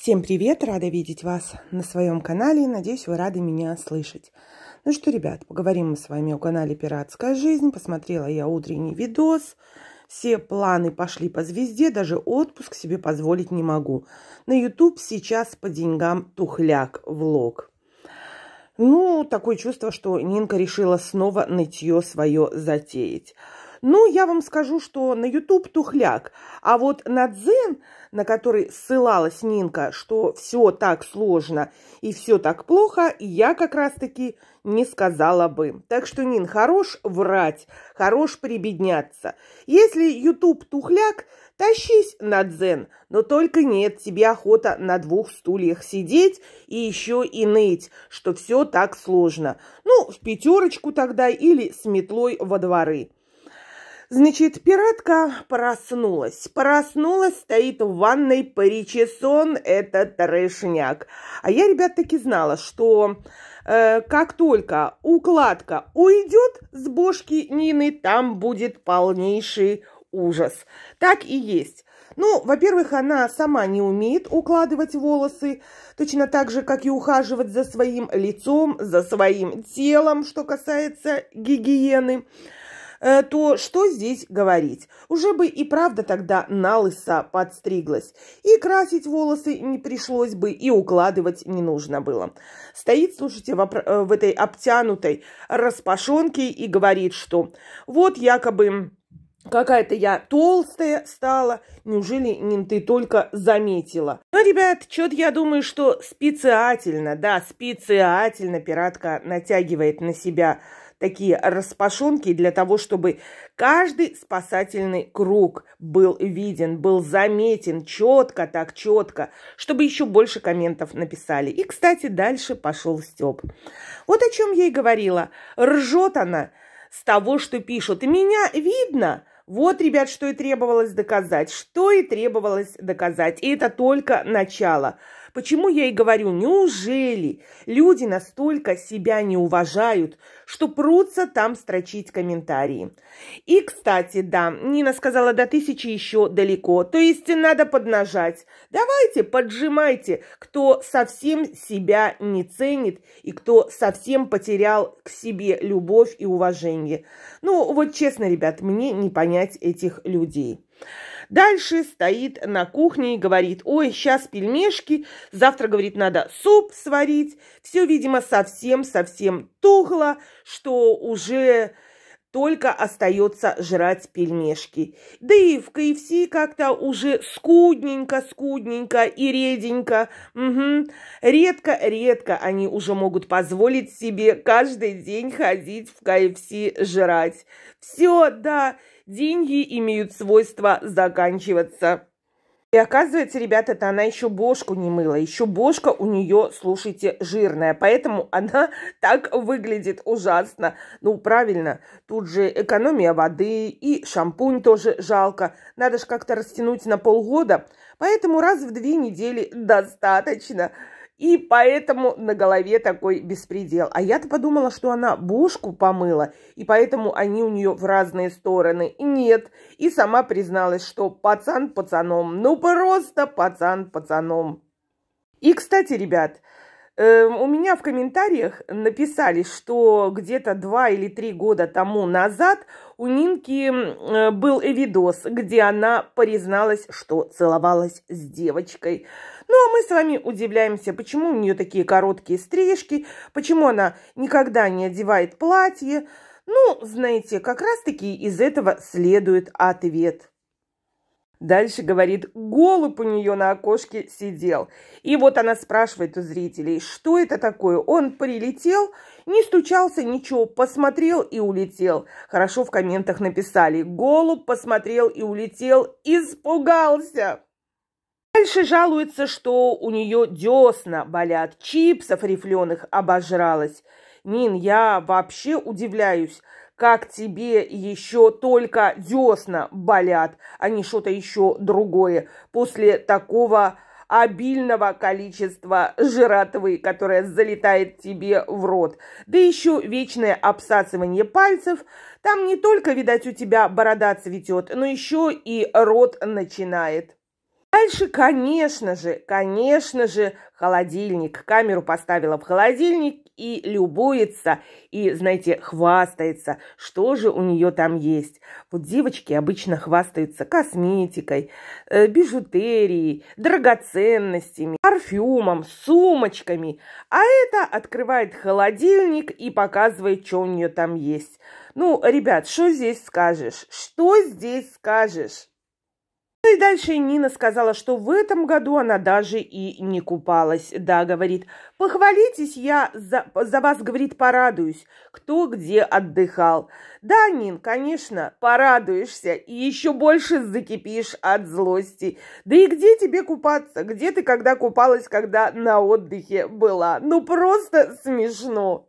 Всем привет! Рада видеть вас на своем канале. Надеюсь, вы рады меня слышать. Ну что, ребят, поговорим мы с вами о канале «Пиратская жизнь». Посмотрела я утренний видос. Все планы пошли по звезде, даже отпуск себе позволить не могу. На YouTube сейчас по деньгам тухляк влог. Ну, такое чувство, что Нинка решила снова нытье свое затеять. Ну, я вам скажу, что на YouTube тухляк. А вот на Дзен, на который ссылалась Нинка, что все так сложно и все так плохо, я как раз-таки не сказала бы. Так что, Нин, хорош врать, хорош прибедняться. Если YouTube тухляк, тащись на Дзен, но только нет, тебе охота на двух стульях сидеть и еще и ныть, что все так сложно. Ну, в пятерочку тогда или с метлой во дворы. Значит, пиратка проснулась. Проснулась, стоит в ванной, причесон, это трешняк. А я, ребят, таки знала, что э, как только укладка уйдет с бошки Нины, там будет полнейший ужас. Так и есть. Ну, во-первых, она сама не умеет укладывать волосы, точно так же, как и ухаживать за своим лицом, за своим телом, что касается гигиены. Э, то что здесь говорить? Уже бы и правда тогда на лыса подстриглась. И красить волосы не пришлось бы, и укладывать не нужно было. Стоит, слушайте, в, э, в этой обтянутой распашонке и говорит, что вот якобы... Какая-то я толстая стала. Неужели ты только заметила? Ну, ребят, что-то я думаю, что специально, да, специально пиратка натягивает на себя такие распашонки для того, чтобы каждый спасательный круг был виден, был заметен четко, так четко, чтобы еще больше комментов написали. И, кстати, дальше пошел Степ. Вот о чем я и говорила. Ржет она с того, что пишут. И меня видно, вот, ребят, что и требовалось доказать, что и требовалось доказать. И это только начало. Почему я и говорю, неужели люди настолько себя не уважают, что прутся там строчить комментарии? И, кстати, да, Нина сказала, до тысячи еще далеко, то есть надо поднажать. Давайте, поджимайте, кто совсем себя не ценит и кто совсем потерял к себе любовь и уважение. Ну, вот честно, ребят, мне не понять этих людей. Дальше стоит на кухне и говорит, ой, сейчас пельмешки, завтра, говорит, надо суп сварить. Все, видимо, совсем-совсем тухло, что уже только остается жрать пельмешки. Да и в КФС как-то уже скудненько, скудненько и реденько. Угу. Редко, редко они уже могут позволить себе каждый день ходить в КФС жрать. Все, да, деньги имеют свойство заканчиваться. И оказывается, ребята, это она еще бошку не мыла. Еще бошка у нее, слушайте, жирная. Поэтому она так выглядит ужасно. Ну, правильно, тут же экономия воды и шампунь тоже жалко. Надо же как-то растянуть на полгода. Поэтому раз в две недели достаточно. И поэтому на голове такой беспредел. А я-то подумала, что она бушку помыла, и поэтому они у нее в разные стороны. Нет. И сама призналась, что пацан пацаном. Ну просто пацан пацаном. И, кстати, ребят, Эм, у меня в комментариях написали, что где-то два или три года тому назад у Нинки э, был видос, где она призналась, что целовалась с девочкой. Ну, а мы с вами удивляемся, почему у нее такие короткие стрижки, почему она никогда не одевает платье. Ну, знаете, как раз-таки из этого следует ответ – Дальше говорит, голубь у нее на окошке сидел. И вот она спрашивает у зрителей, что это такое? Он прилетел, не стучался, ничего, посмотрел и улетел. Хорошо в комментах написали, голубь посмотрел и улетел, испугался. Дальше жалуется, что у нее десна болят, чипсов рифленых обожралась. Нин, я вообще удивляюсь как тебе еще только десна болят, а не что-то еще другое. После такого обильного количества жратвы, которая залетает тебе в рот. Да еще вечное обсасывание пальцев. Там не только, видать, у тебя борода цветет, но еще и рот начинает. Дальше, конечно же, конечно же, холодильник. Камеру поставила в холодильник и любуется, и, знаете, хвастается, что же у нее там есть. Вот девочки обычно хвастаются косметикой, э, бижутерией, драгоценностями, парфюмом, сумочками, а это открывает холодильник и показывает, что у нее там есть. Ну, ребят, что здесь скажешь? Что здесь скажешь? Ну и дальше Нина сказала, что в этом году она даже и не купалась. Да, говорит, похвалитесь, я за, за вас, говорит, порадуюсь, кто где отдыхал. Да, Нин, конечно, порадуешься и еще больше закипишь от злости. Да и где тебе купаться? Где ты когда купалась, когда на отдыхе была? Ну просто смешно.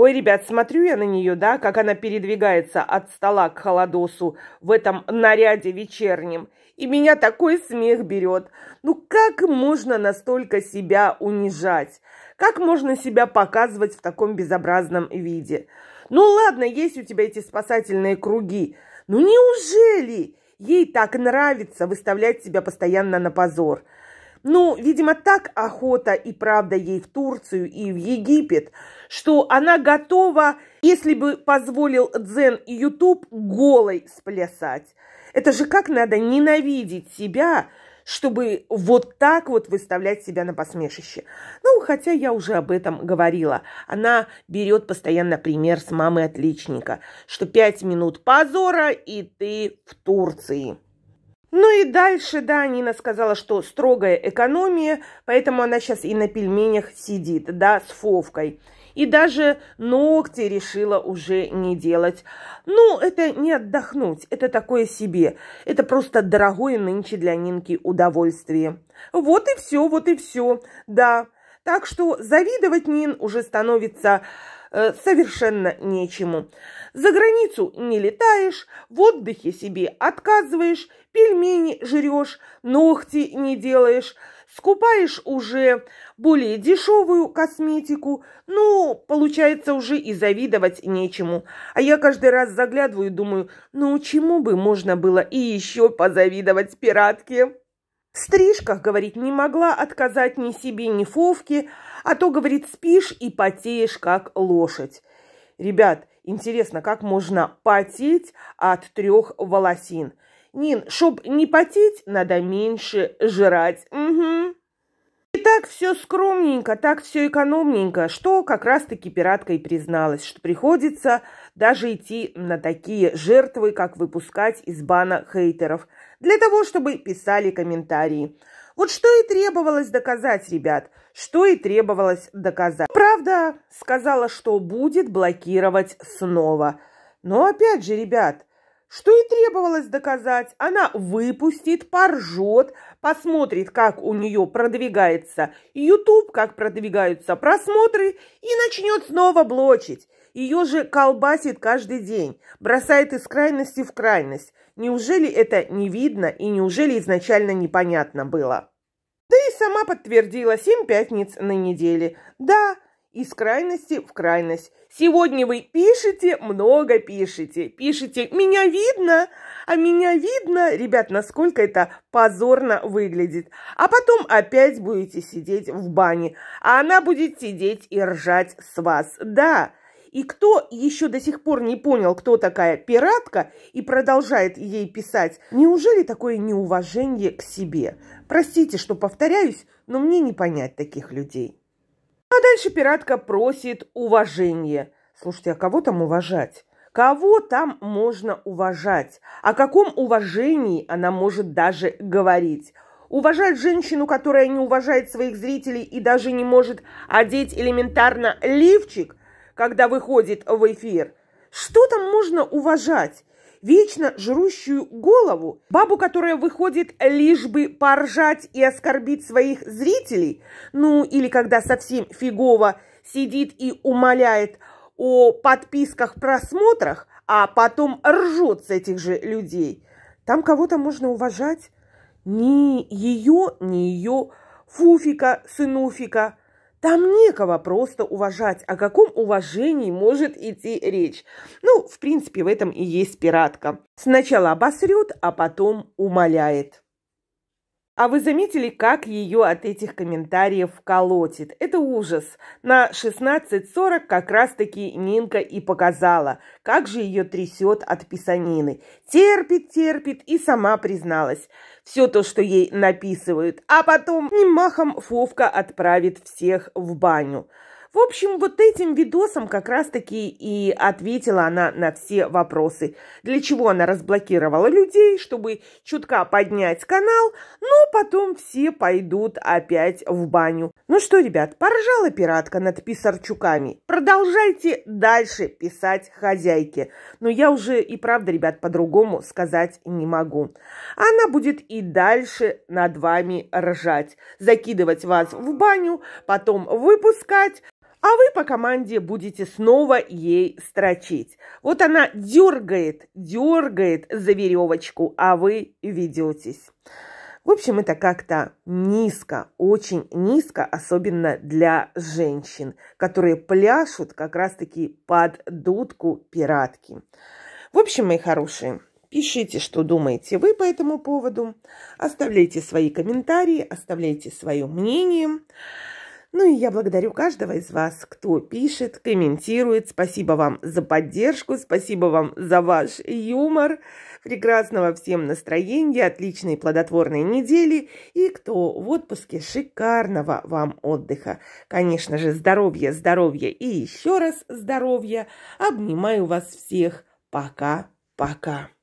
Ой, ребят, смотрю я на нее, да, как она передвигается от стола к холодосу в этом наряде вечернем. И меня такой смех берет. Ну как можно настолько себя унижать? Как можно себя показывать в таком безобразном виде? Ну ладно, есть у тебя эти спасательные круги. Ну неужели ей так нравится выставлять себя постоянно на позор? Ну, видимо, так охота и правда ей в Турцию и в Египет, что она готова, если бы позволил дзен и ютуб, голой сплясать. Это же как надо ненавидеть себя, чтобы вот так вот выставлять себя на посмешище. Ну, хотя я уже об этом говорила. Она берет постоянно пример с мамы отличника, что пять минут позора, и ты в Турции. Ну и дальше, да, Нина сказала, что строгая экономия, поэтому она сейчас и на пельменях сидит, да, с Фовкой. И даже ногти решила уже не делать. Ну, это не отдохнуть, это такое себе. Это просто дорогое нынче для Нинки удовольствие. Вот и все, вот и все, да. Так что завидовать Нин уже становится э, совершенно нечему. За границу не летаешь, в отдыхе себе отказываешь, пельмени жрешь, ногти не делаешь, скупаешь уже более дешевую косметику, ну, получается, уже и завидовать нечему. А я каждый раз заглядываю и думаю, ну, чему бы можно было и еще позавидовать пиратке? В стрижках, говорит, не могла отказать ни себе, ни Фовке, а то, говорит, спишь и потеешь, как лошадь. Ребят, интересно, как можно потеть от трех волосин? Нин, чтоб не потеть, надо меньше жрать. Угу. Так все скромненько, так все экономненько, что как раз-таки пиратка и призналась, что приходится даже идти на такие жертвы, как выпускать из бана хейтеров, для того, чтобы писали комментарии. Вот что и требовалось доказать, ребят, что и требовалось доказать. Правда, сказала, что будет блокировать снова. Но опять же, ребят, что и требовалось доказать. Она выпустит, поржет, посмотрит, как у нее продвигается YouTube, как продвигаются просмотры, и начнет снова блочить. Ее же колбасит каждый день, бросает из крайности в крайность. Неужели это не видно и неужели изначально непонятно было? Да и сама подтвердила, семь пятниц на неделе. Да, из крайности в крайность. Сегодня вы пишете, много пишете. пишете. «меня видно», а «меня видно», ребят, насколько это позорно выглядит. А потом опять будете сидеть в бане, а она будет сидеть и ржать с вас. Да, и кто еще до сих пор не понял, кто такая пиратка и продолжает ей писать, неужели такое неуважение к себе? Простите, что повторяюсь, но мне не понять таких людей. А дальше пиратка просит уважения. Слушайте, а кого там уважать? Кого там можно уважать? О каком уважении она может даже говорить? Уважать женщину, которая не уважает своих зрителей и даже не может одеть элементарно лифчик, когда выходит в эфир? Что там можно уважать? вечно жрущую голову, бабу, которая выходит лишь бы поржать и оскорбить своих зрителей, ну или когда совсем фигово сидит и умоляет о подписках-просмотрах, а потом ржет с этих же людей. Там кого-то можно уважать. Ни ее, ни ее фуфика, сынуфика. Там некого просто уважать. О каком уважении может идти речь? Ну, в принципе, в этом и есть пиратка. Сначала обосрет, а потом умоляет. А вы заметили, как ее от этих комментариев колотит? Это ужас. На 16.40 как раз-таки Нинка и показала, как же ее трясет от писанины. Терпит, терпит и сама призналась. Все то, что ей написывают. А потом немахом Фовка отправит всех в баню. В общем, вот этим видосом как раз-таки и ответила она на все вопросы. Для чего она разблокировала людей, чтобы чутка поднять канал, но потом все пойдут опять в баню. Ну что, ребят, поржала пиратка над писарчуками. Продолжайте дальше писать хозяйке. Но я уже и правда, ребят, по-другому сказать не могу. Она будет и дальше над вами ржать, закидывать вас в баню, потом выпускать, а вы по команде будете снова ей строчить. Вот она дергает, дергает за веревочку, а вы ведетесь. В общем, это как-то низко, очень низко, особенно для женщин, которые пляшут как раз-таки под дудку пиратки. В общем, мои хорошие, Пишите, что думаете вы по этому поводу. Оставляйте свои комментарии, оставляйте свое мнение. Ну и я благодарю каждого из вас, кто пишет, комментирует. Спасибо вам за поддержку, спасибо вам за ваш юмор. Прекрасного всем настроения, отличной плодотворной недели. И кто в отпуске, шикарного вам отдыха. Конечно же, здоровья, здоровья и еще раз здоровья. Обнимаю вас всех. Пока-пока.